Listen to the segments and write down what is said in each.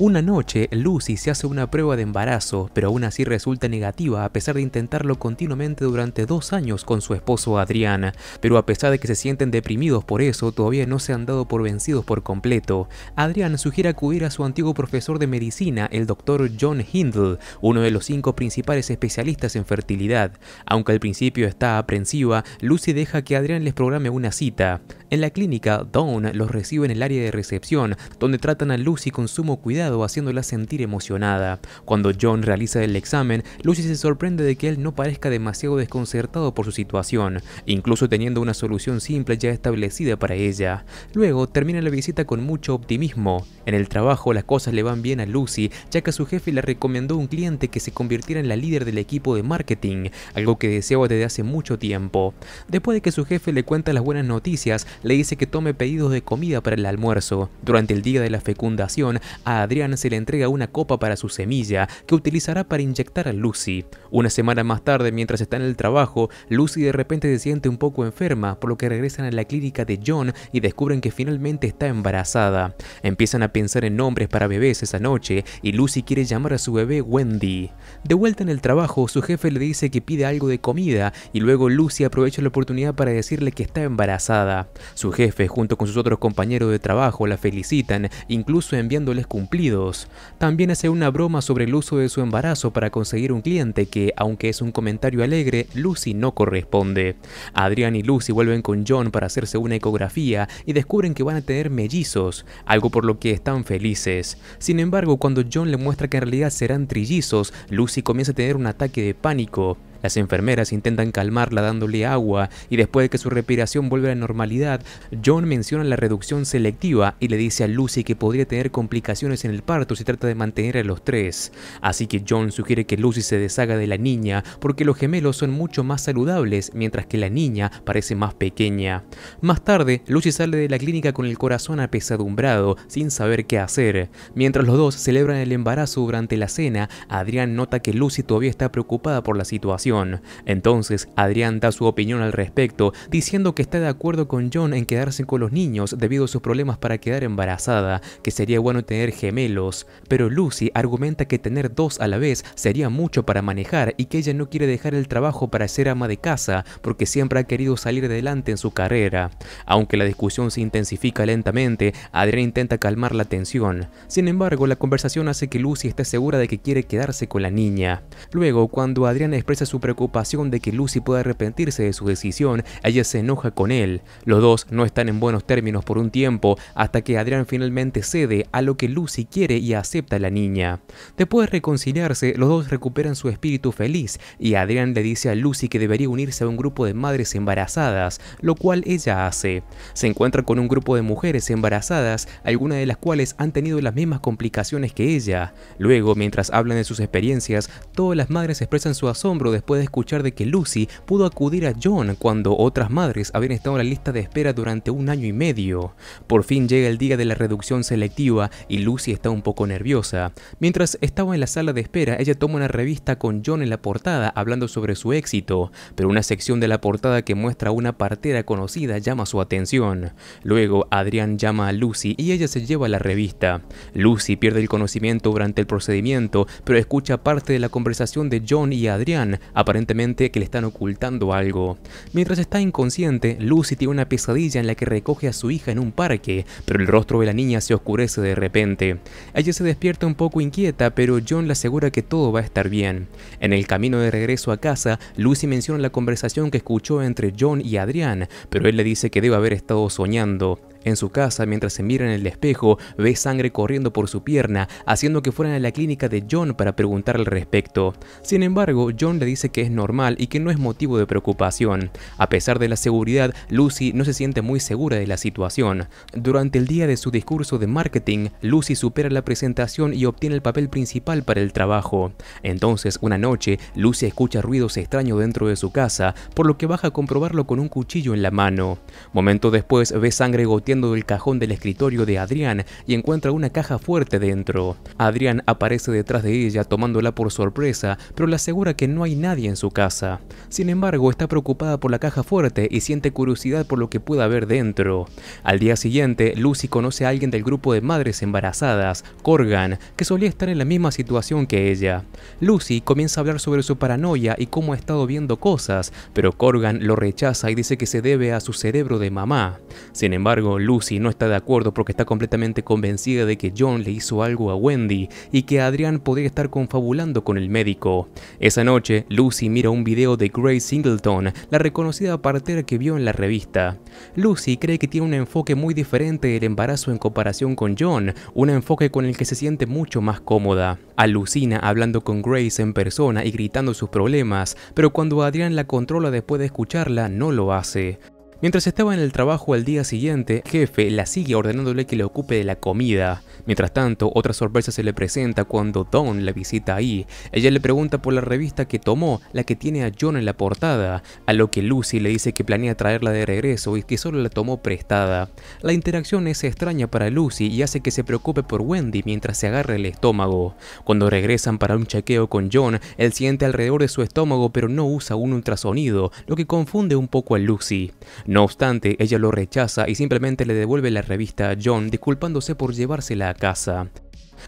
Una noche, Lucy se hace una prueba de embarazo, pero aún así resulta negativa a pesar de intentarlo continuamente durante dos años con su esposo Adrián. Pero a pesar de que se sienten deprimidos por eso, todavía no se han dado por vencidos por completo. Adrián sugiere acudir a su antiguo profesor de medicina, el doctor John Hindle, uno de los cinco principales especialistas en fertilidad. Aunque al principio está aprensiva, Lucy deja que Adrián les programe una cita. En la clínica, Dawn los recibe en el área de recepción, donde tratan a Lucy con sumo cuidado haciéndola sentir emocionada. Cuando John realiza el examen, Lucy se sorprende de que él no parezca demasiado desconcertado por su situación, incluso teniendo una solución simple ya establecida para ella. Luego termina la visita con mucho optimismo. En el trabajo las cosas le van bien a Lucy, ya que su jefe le recomendó un cliente que se convirtiera en la líder del equipo de marketing, algo que deseaba desde hace mucho tiempo. Después de que su jefe le cuenta las buenas noticias, le dice que tome pedidos de comida para el almuerzo. Durante el día de la fecundación, a se le entrega una copa para su semilla que utilizará para inyectar a Lucy. Una semana más tarde, mientras está en el trabajo, Lucy de repente se siente un poco enferma, por lo que regresan a la clínica de John y descubren que finalmente está embarazada. Empiezan a pensar en nombres para bebés esa noche y Lucy quiere llamar a su bebé Wendy. De vuelta en el trabajo, su jefe le dice que pide algo de comida y luego Lucy aprovecha la oportunidad para decirle que está embarazada. Su jefe, junto con sus otros compañeros de trabajo, la felicitan, incluso enviándoles cumplidos, también hace una broma sobre el uso de su embarazo para conseguir un cliente que, aunque es un comentario alegre, Lucy no corresponde. Adrián y Lucy vuelven con John para hacerse una ecografía y descubren que van a tener mellizos, algo por lo que están felices. Sin embargo, cuando John le muestra que en realidad serán trillizos, Lucy comienza a tener un ataque de pánico. Las enfermeras intentan calmarla dándole agua y después de que su respiración vuelve a la normalidad, John menciona la reducción selectiva y le dice a Lucy que podría tener complicaciones en el parto si trata de mantener a los tres. Así que John sugiere que Lucy se deshaga de la niña porque los gemelos son mucho más saludables mientras que la niña parece más pequeña. Más tarde, Lucy sale de la clínica con el corazón apesadumbrado, sin saber qué hacer. Mientras los dos celebran el embarazo durante la cena, Adrián nota que Lucy todavía está preocupada por la situación entonces, Adrián da su opinión al respecto, diciendo que está de acuerdo con John en quedarse con los niños debido a sus problemas para quedar embarazada, que sería bueno tener gemelos. Pero Lucy argumenta que tener dos a la vez sería mucho para manejar y que ella no quiere dejar el trabajo para ser ama de casa, porque siempre ha querido salir adelante en su carrera. Aunque la discusión se intensifica lentamente, Adrián intenta calmar la tensión. Sin embargo, la conversación hace que Lucy esté segura de que quiere quedarse con la niña. Luego, cuando Adrián expresa su preocupación de que Lucy pueda arrepentirse de su decisión, ella se enoja con él. Los dos no están en buenos términos por un tiempo, hasta que Adrián finalmente cede a lo que Lucy quiere y acepta a la niña. Después de reconciliarse, los dos recuperan su espíritu feliz y Adrián le dice a Lucy que debería unirse a un grupo de madres embarazadas, lo cual ella hace. Se encuentra con un grupo de mujeres embarazadas, algunas de las cuales han tenido las mismas complicaciones que ella. Luego, mientras hablan de sus experiencias, todas las madres expresan su asombro de puede escuchar de que Lucy pudo acudir a John cuando otras madres habían estado en la lista de espera durante un año y medio. Por fin llega el día de la reducción selectiva y Lucy está un poco nerviosa. Mientras estaba en la sala de espera, ella toma una revista con John en la portada hablando sobre su éxito, pero una sección de la portada que muestra a una partera conocida llama su atención. Luego, Adrián llama a Lucy y ella se lleva la revista. Lucy pierde el conocimiento durante el procedimiento, pero escucha parte de la conversación de John y Adrián aparentemente que le están ocultando algo. Mientras está inconsciente, Lucy tiene una pesadilla en la que recoge a su hija en un parque, pero el rostro de la niña se oscurece de repente. Ella se despierta un poco inquieta, pero John le asegura que todo va a estar bien. En el camino de regreso a casa, Lucy menciona la conversación que escuchó entre John y Adrián, pero él le dice que debe haber estado soñando. En su casa, mientras se mira en el espejo, ve sangre corriendo por su pierna, haciendo que fueran a la clínica de John para preguntar al respecto. Sin embargo, John le dice que es normal y que no es motivo de preocupación. A pesar de la seguridad, Lucy no se siente muy segura de la situación. Durante el día de su discurso de marketing, Lucy supera la presentación y obtiene el papel principal para el trabajo. Entonces, una noche, Lucy escucha ruidos extraños dentro de su casa, por lo que baja a comprobarlo con un cuchillo en la mano. Momento después, ve sangre goteando el del cajón del escritorio de Adrián y encuentra una caja fuerte dentro. Adrián aparece detrás de ella tomándola por sorpresa, pero le asegura que no hay nadie en su casa. Sin embargo, está preocupada por la caja fuerte y siente curiosidad por lo que pueda haber dentro. Al día siguiente, Lucy conoce a alguien del grupo de madres embarazadas, Corgan, que solía estar en la misma situación que ella. Lucy comienza a hablar sobre su paranoia y cómo ha estado viendo cosas, pero Corgan lo rechaza y dice que se debe a su cerebro de mamá. Sin embargo, Lucy no está de acuerdo porque está completamente convencida de que John le hizo algo a Wendy y que Adrián podría estar confabulando con el médico. Esa noche, Lucy mira un video de Grace Singleton, la reconocida partera que vio en la revista. Lucy cree que tiene un enfoque muy diferente del embarazo en comparación con John, un enfoque con el que se siente mucho más cómoda. Alucina hablando con Grace en persona y gritando sus problemas, pero cuando Adrián la controla después de escucharla no lo hace. Mientras estaba en el trabajo al día siguiente, jefe la sigue ordenándole que le ocupe de la comida. Mientras tanto, otra sorpresa se le presenta cuando Dawn la visita ahí. Ella le pregunta por la revista que tomó, la que tiene a John en la portada, a lo que Lucy le dice que planea traerla de regreso y que solo la tomó prestada. La interacción es extraña para Lucy y hace que se preocupe por Wendy mientras se agarra el estómago. Cuando regresan para un chequeo con John, él siente alrededor de su estómago pero no usa un ultrasonido, lo que confunde un poco a Lucy. No obstante, ella lo rechaza y simplemente le devuelve la revista a John disculpándose por llevársela a casa.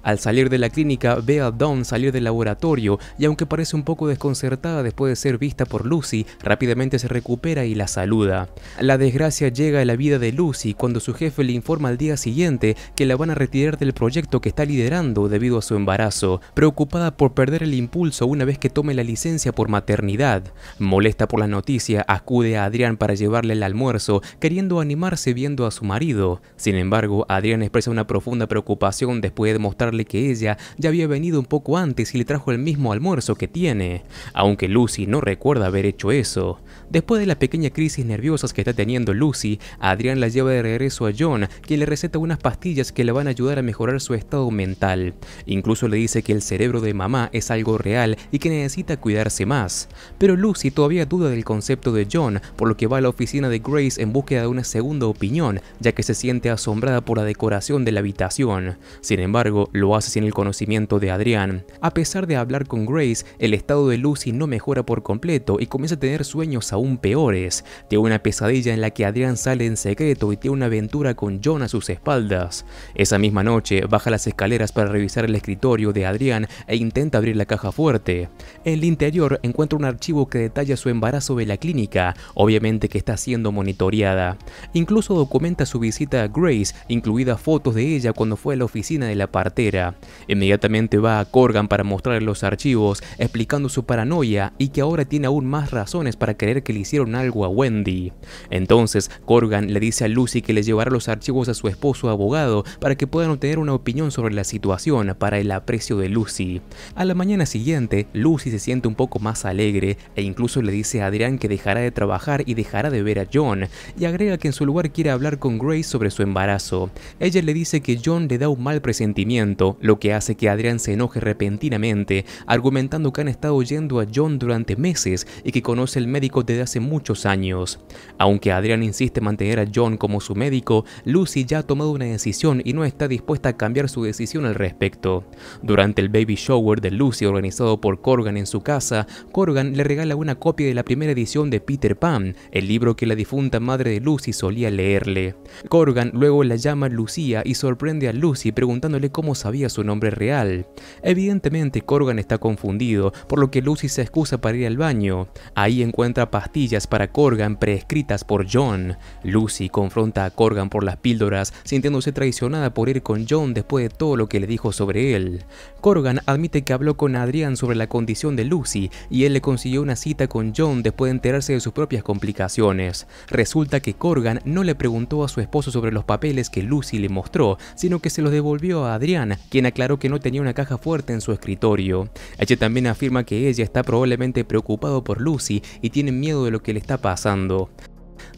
Al salir de la clínica, ve a Dawn salir del laboratorio y aunque parece un poco desconcertada después de ser vista por Lucy, rápidamente se recupera y la saluda. La desgracia llega a la vida de Lucy cuando su jefe le informa al día siguiente que la van a retirar del proyecto que está liderando debido a su embarazo, preocupada por perder el impulso una vez que tome la licencia por maternidad. Molesta por la noticia, acude a Adrián para llevarle el almuerzo, queriendo animarse viendo a su marido. Sin embargo, Adrián expresa una profunda preocupación después de mostrar que ella ya había venido un poco antes y le trajo el mismo almuerzo que tiene, aunque Lucy no recuerda haber hecho eso. Después de la pequeña crisis nerviosas que está teniendo Lucy, Adrián la lleva de regreso a John, quien le receta unas pastillas que le van a ayudar a mejorar su estado mental. Incluso le dice que el cerebro de mamá es algo real y que necesita cuidarse más. Pero Lucy todavía duda del concepto de John, por lo que va a la oficina de Grace en búsqueda de una segunda opinión, ya que se siente asombrada por la decoración de la habitación. Sin embargo, lo hace sin el conocimiento de Adrián. A pesar de hablar con Grace, el estado de Lucy no mejora por completo y comienza a tener sueños aún peores, Tiene una pesadilla en la que Adrián sale en secreto y tiene una aventura con John a sus espaldas. Esa misma noche, baja las escaleras para revisar el escritorio de Adrián e intenta abrir la caja fuerte. En el interior encuentra un archivo que detalla su embarazo de la clínica, obviamente que está siendo monitoreada. Incluso documenta su visita a Grace, incluidas fotos de ella cuando fue a la oficina de la partera. Inmediatamente va a Corgan para mostrarle los archivos, explicando su paranoia y que ahora tiene aún más razones para creer que le hicieron algo a Wendy. Entonces, Corgan le dice a Lucy que le llevará los archivos a su esposo abogado para que puedan obtener una opinión sobre la situación para el aprecio de Lucy. A la mañana siguiente, Lucy se siente un poco más alegre e incluso le dice a Adrián que dejará de trabajar y dejará de ver a John, y agrega que en su lugar quiere hablar con Grace sobre su embarazo. Ella le dice que John le da un mal presentimiento, lo que hace que Adrián se enoje repentinamente, argumentando que han estado oyendo a John durante meses y que conoce el médico de hace muchos años. Aunque Adrian insiste en mantener a John como su médico, Lucy ya ha tomado una decisión y no está dispuesta a cambiar su decisión al respecto. Durante el baby shower de Lucy organizado por Corgan en su casa, Corgan le regala una copia de la primera edición de Peter Pan, el libro que la difunta madre de Lucy solía leerle. Corgan luego la llama Lucía y sorprende a Lucy preguntándole cómo sabía su nombre real. Evidentemente Corgan está confundido, por lo que Lucy se excusa para ir al baño. Ahí encuentra a pastillas para Corgan prescritas por John. Lucy confronta a Corgan por las píldoras, sintiéndose traicionada por ir con John después de todo lo que le dijo sobre él. Corgan admite que habló con Adrián sobre la condición de Lucy y él le consiguió una cita con John después de enterarse de sus propias complicaciones. Resulta que Corgan no le preguntó a su esposo sobre los papeles que Lucy le mostró, sino que se los devolvió a Adrián, quien aclaró que no tenía una caja fuerte en su escritorio. Ella también afirma que ella está probablemente preocupado por Lucy y tiene miedo de lo que le está pasando.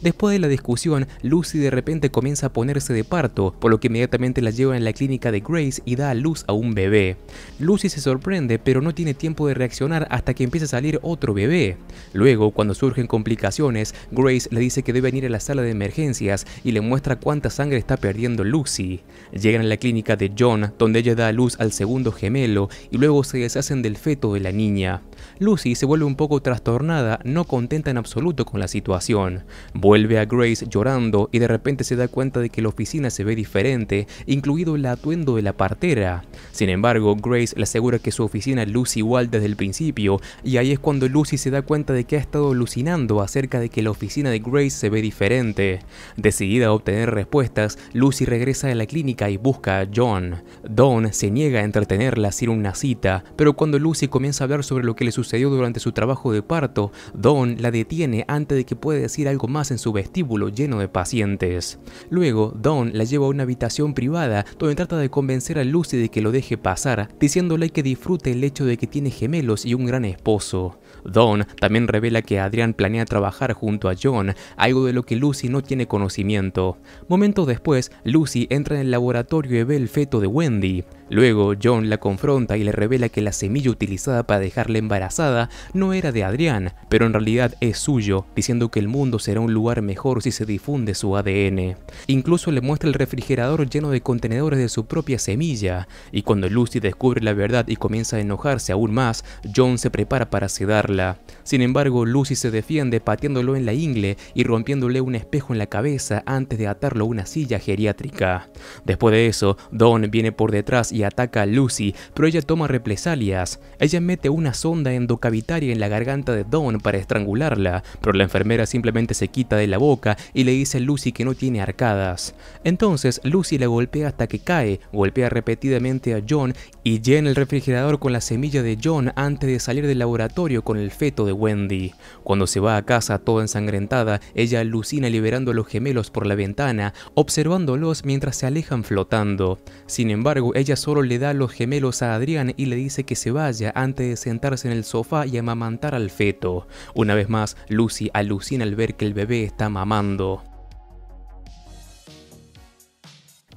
Después de la discusión, Lucy de repente comienza a ponerse de parto, por lo que inmediatamente la llevan a la clínica de Grace y da a luz a un bebé. Lucy se sorprende, pero no tiene tiempo de reaccionar hasta que empieza a salir otro bebé. Luego, cuando surgen complicaciones, Grace le dice que debe ir a la sala de emergencias y le muestra cuánta sangre está perdiendo Lucy. Llegan a la clínica de John, donde ella da a luz al segundo gemelo, y luego se deshacen del feto de la niña. Lucy se vuelve un poco trastornada, no contenta en absoluto con la situación. Vuelve a Grace llorando y de repente se da cuenta de que la oficina se ve diferente, incluido el atuendo de la partera. Sin embargo, Grace le asegura que su oficina luce igual desde el principio, y ahí es cuando Lucy se da cuenta de que ha estado alucinando acerca de que la oficina de Grace se ve diferente. Decidida a obtener respuestas, Lucy regresa a la clínica y busca a John. Don se niega a entretenerla sin una cita, pero cuando Lucy comienza a hablar sobre lo que le sucedió, durante su trabajo de parto, Don la detiene antes de que pueda decir algo más en su vestíbulo lleno de pacientes. Luego, Don la lleva a una habitación privada donde trata de convencer a Lucy de que lo deje pasar, diciéndole que disfrute el hecho de que tiene gemelos y un gran esposo. Don también revela que Adrian planea trabajar junto a John, algo de lo que Lucy no tiene conocimiento. Momentos después, Lucy entra en el laboratorio y ve el feto de Wendy. Luego, John la confronta y le revela que la semilla utilizada para dejarla embarazada no era de Adrián, pero en realidad es suyo, diciendo que el mundo será un lugar mejor si se difunde su ADN. Incluso le muestra el refrigerador lleno de contenedores de su propia semilla, y cuando Lucy descubre la verdad y comienza a enojarse aún más, John se prepara para sedarla. Sin embargo, Lucy se defiende pateándolo en la ingle y rompiéndole un espejo en la cabeza antes de atarlo a una silla geriátrica. Después de eso, Don viene por detrás y ataca a Lucy, pero ella toma represalias. Ella mete una sonda en cavitaria en la garganta de Dawn para estrangularla, pero la enfermera simplemente se quita de la boca y le dice a Lucy que no tiene arcadas. Entonces Lucy la golpea hasta que cae, golpea repetidamente a John y llena el refrigerador con la semilla de John antes de salir del laboratorio con el feto de Wendy. Cuando se va a casa toda ensangrentada, ella alucina liberando a los gemelos por la ventana, observándolos mientras se alejan flotando. Sin embargo, ella solo le da los gemelos a Adrián y le dice que se vaya antes de sentarse en el sofá y amamantar al feto. Una vez más, Lucy alucina al ver que el bebé está mamando.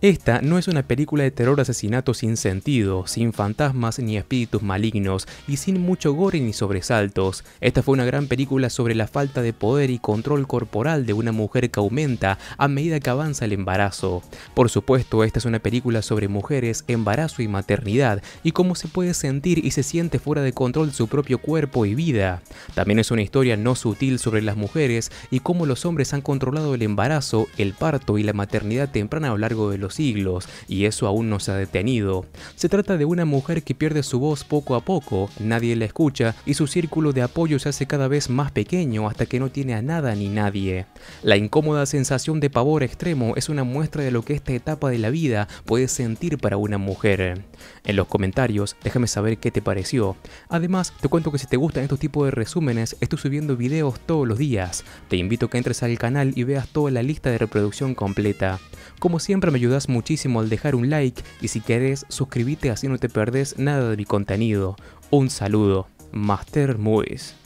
Esta no es una película de terror asesinato sin sentido, sin fantasmas ni espíritus malignos y sin mucho gore ni sobresaltos. Esta fue una gran película sobre la falta de poder y control corporal de una mujer que aumenta a medida que avanza el embarazo. Por supuesto, esta es una película sobre mujeres, embarazo y maternidad y cómo se puede sentir y se siente fuera de control su propio cuerpo y vida. También es una historia no sutil sobre las mujeres y cómo los hombres han controlado el embarazo, el parto y la maternidad temprana a lo largo de los siglos, y eso aún no se ha detenido. Se trata de una mujer que pierde su voz poco a poco, nadie la escucha, y su círculo de apoyo se hace cada vez más pequeño hasta que no tiene a nada ni nadie. La incómoda sensación de pavor extremo es una muestra de lo que esta etapa de la vida puede sentir para una mujer. En los comentarios, déjame saber qué te pareció. Además, te cuento que si te gustan estos tipos de resúmenes, estoy subiendo videos todos los días. Te invito a que entres al canal y veas toda la lista de reproducción completa. Como siempre me ayudas muchísimo al dejar un like y si querés suscríbete así no te perdés nada de mi contenido. Un saludo, Master Movies.